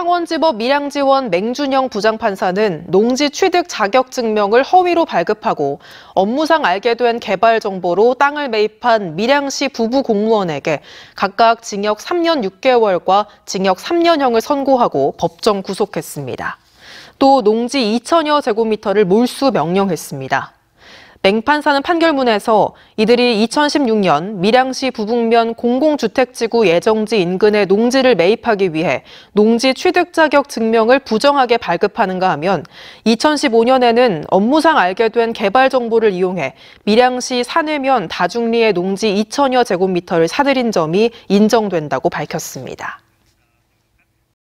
창원지법 밀양지원 맹준영 부장판사는 농지 취득 자격증명을 허위로 발급하고 업무상 알게 된 개발 정보로 땅을 매입한 밀양시 부부 공무원에게 각각 징역 3년 6개월과 징역 3년형을 선고하고 법정 구속했습니다. 또 농지 2천여 제곱미터를 몰수 명령했습니다. 맹판사는 판결문에서 이들이 2016년 밀양시 부북면 공공주택지구 예정지 인근에 농지를 매입하기 위해 농지 취득 자격 증명을 부정하게 발급하는가 하면 2015년에는 업무상 알게 된 개발 정보를 이용해 밀양시 사내면 다중리의 농지 2천여 제곱미터를 사들인 점이 인정된다고 밝혔습니다.